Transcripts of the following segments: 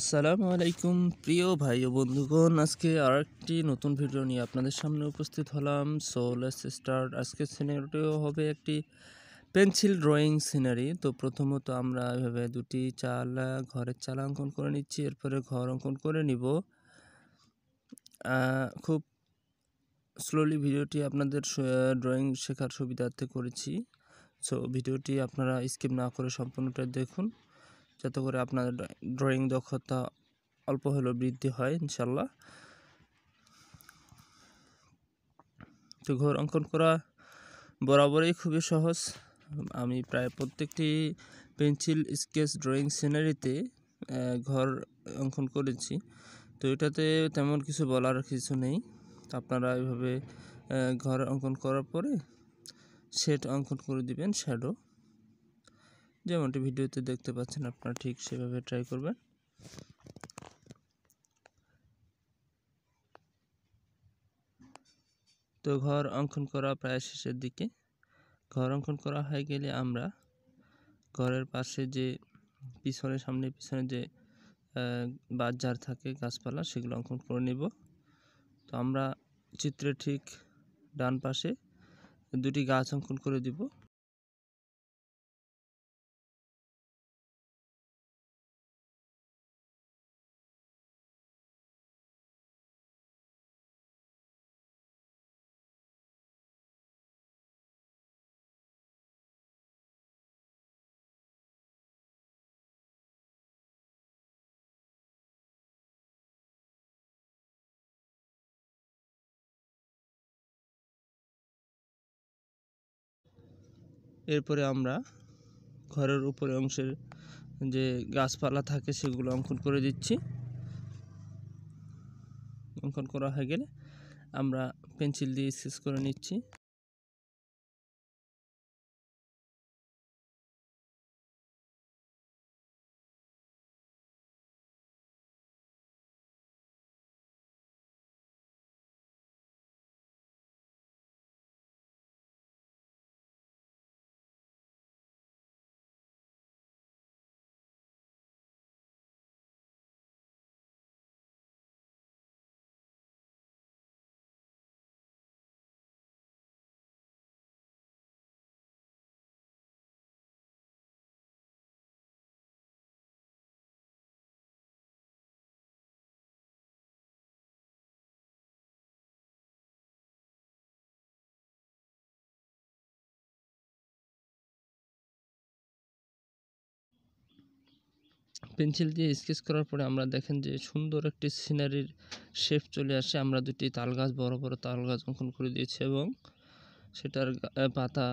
আসসালামু আলাইকুম প্রিয় ভাই ও বন্ধুগণ আজকে আর একটি নতুন ভিডিও নিয়ে আপনাদের সামনে উপস্থিত হলাম সো লেটস স্টার্ট আজকে সিনারিটিও হবে একটি পেন্সিল ড্রয়িং সিনারি তো প্রথমত আমরা এভাবে দুটি চাল ঘরের চাল অঙ্কন করে নিচ্ছি এরপরে ঘর অঙ্কন করে নিব খুব স্লোলি ভিডিওটি আপনাদের ড্রয়িং শেখার সুবিধার্থে করেছি সো ভিডিওটি আপনারা স্কিপ না করে সম্পূর্ণটা দেখুন যাতে করে আপনাদের ড্রয়িং দক্ষতা অল্প হলেও বৃদ্ধি হয় ইনশাল্লাহ তো ঘর অঙ্কন করা বরাবরই খুবই সহজ আমি প্রায় প্রত্যেকটি পেন্সিল স্কেচ ড্রয়িং সিনারিতে ঘর অঙ্কন করেছি তো এটাতে তেমন কিছু বলার কিছু নেই আপনারা এভাবে ঘর অঙ্কন করার পরে সেট অঙ্কন করে দিবেন শ্যাডো যেমনটি ভিডিওতে দেখতে পাচ্ছেন আপনারা ঠিক সেভাবে ট্রাই করবেন তো ঘর অঙ্কন করা প্রায় শেষের দিকে ঘর অঙ্কন করা হয়ে গেলে আমরা ঘরের পাশে যে পিছনে সামনে পিছনে যে বাজার থাকে গাছপালা সেগুলো অঙ্কন করে নেব তো আমরা চিত্রে ঠিক ডান পাশে দুটি গাছ অঙ্কন করে দিব এরপরে আমরা ঘরের উপরে অংশের যে গাছপালা থাকে সেগুলো অঙ্কন করে দিচ্ছি অঙ্কন করা হয়ে গেলে আমরা পেন্সিল দিয়ে স্কেচ করে নিচ্ছি পেন্সিল দিয়ে স্কেচ করার পরে আমরা দেখেন যে সুন্দর একটি সিনারির শেপ চলে আসে আমরা দুটি তাল গাছ বড় বড় তাল গাছ অঙ্কন করে দিয়েছি এবং সেটার পাতা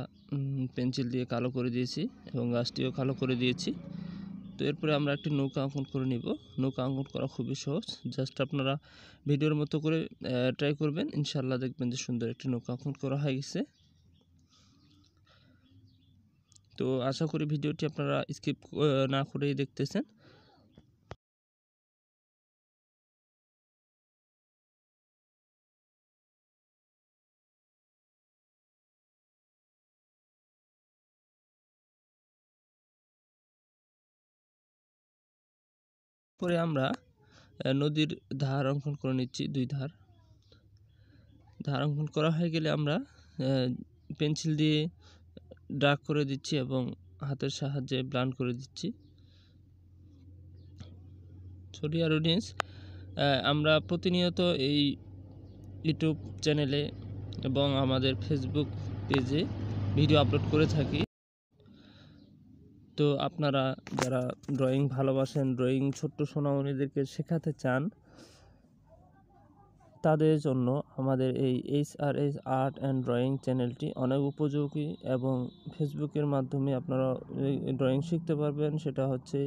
পেন্সিল দিয়ে কালো করে দিয়েছি এবং গাছটিও কালো করে দিয়েছি তো এরপরে আমরা একটি নৌকা অঙ্কন করে নিব নৌকা অঙ্কন করা খুবই সহজ জাস্ট আপনারা ভিডিওর মতো করে ট্রাই করবেন ইনশাল্লাহ দেখবেন যে সুন্দর একটি নৌকা অঙ্কন করা হয়ে গেছে তো আশা করি ভিডিওটি আপনারা স্কিপ না করেই দেখতেছেন পরে আমরা নদীর ধার অঙ্কন করে নিচ্ছি দুই ধার ধার অঙ্কন করা হয়ে গেলে আমরা পেন্সিল দিয়ে ড্রাগ করে দিচ্ছি এবং হাতের সাহায্যে ব্লান করে দিচ্ছি সরি আর অডিয়েন্স আমরা প্রতিনিয়ত এই ইউটিউব চ্যানেলে এবং আমাদের ফেসবুক পেজে ভিডিও আপলোড করে থাকি তো আপনারা যারা ড্রয়িং ভালোবাসেন ড্রয়িং ছোট্ট সোনামণিদেরকে শেখাতে চান তাদের জন্য আমাদের এই H R S art and drawing চ্যানেলটি অনেক উপযোগী এবং ফেসবুকের মাধ্যমে আপনারা ড্রয়িং শিখতে পারবেন সেটা হচ্ছে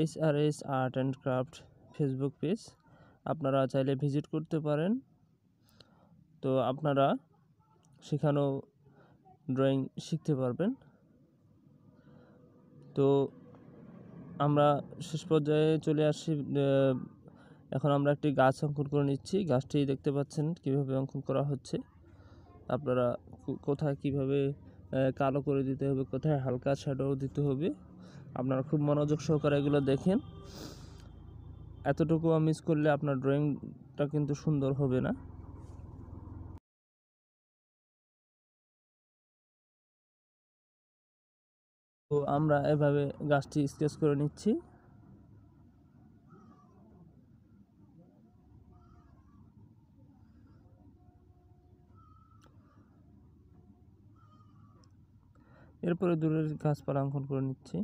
H R S art and craft Facebook page আপনারা চাইলে ভিজিট করতে পারেন তো আপনারা সেখানেও ড্রয়িং শিখতে পারবেন তো আমরা শেষ পর্যায়ে চলে আসি এখন আমরা একটি গাছ অঙ্কন করে নিচ্ছি গাছটি দেখতে পাচ্ছেন কিভাবে অঙ্কন করা হচ্ছে আপনারা কোথায় কিভাবে কালো করে দিতে হবে কোথায় হালকা শ্যাডো দিতে হবে আপনারা খুব মনোযোগ সহকারে এগুলো দেখেন এতটুকু মিস করলে আপনার ড্রয়িংটা কিন্তু সুন্দর হবে না আমরা এভাবে গাছটি স্কেচ করে নিচ্ছি এরপরে দূরের গাছপালা অঙ্কন করে নিচ্ছি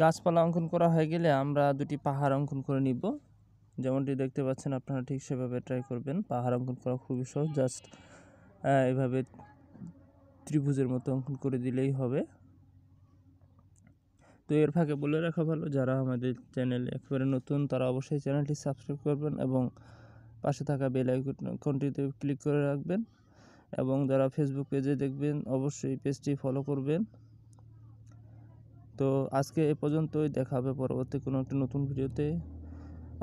গাছপালা অঙ্কন করা হয়ে গেলে আমরা দুটি পাহাড় অঙ্কন করে নিব যেমনটি দেখতে পাচ্ছেন আপনারা ঠিক সেভাবে ট্রাই করবেন পাহাড় অঙ্কন করা খুবই সহজ জাস্ট এভাবে ত্রিভুজের মতো অঙ্কন করে দিলেই হবে তো এর ফাঁকে বলে রাখা ভালো যারা আমাদের চ্যানেল একেবারে নতুন তারা অবশ্যই চ্যানেলটি সাবস্ক্রাইব করবেন এবং পাশে থাকা বেল আইকনটিতে ক্লিক করে রাখবেন এবং যারা ফেসবুক পেজে দেখবেন অবশ্যই পেজটি ফলো করবেন তো আজকে এ পর্যন্তই দেখা হবে পরবর্তী কোনো একটি নতুন ভিডিওতে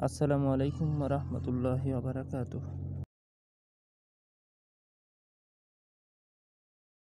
আসসালামু আলাইকুম রহমতুল্লাহ আবরাকাতু